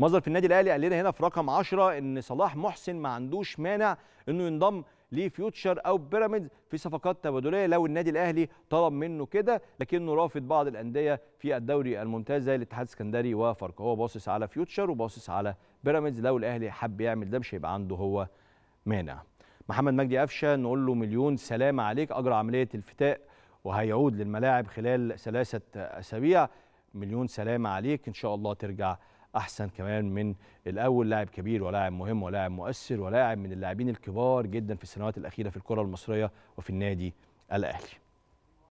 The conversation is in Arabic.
مصدر في النادي الاهلي قال لنا هنا في رقم 10 ان صلاح محسن ما عندوش مانع انه ينضم لفيوتشر او بيراميدز في صفقات تبادليه لو النادي الاهلي طلب منه كده لكنه رافض بعض الانديه في الدوري الممتاز زي الاتحاد السكندري وفرق هو باصص على فيوتشر وباصص على بيراميدز لو الاهلي حب يعمل ده مش هيبقى عنده هو مانع محمد مجدي قفشه نقول له مليون سلامه عليك اجرى عمليه الفتاء وهيعود للملاعب خلال ثلاثه اسابيع مليون سلامه عليك ان شاء الله ترجع احسن كمان من الاول لاعب كبير ولاعب مهم ولاعب مؤثر ولاعب من اللاعبين الكبار جدا في السنوات الاخيره في الكره المصريه وفي النادي الاهلي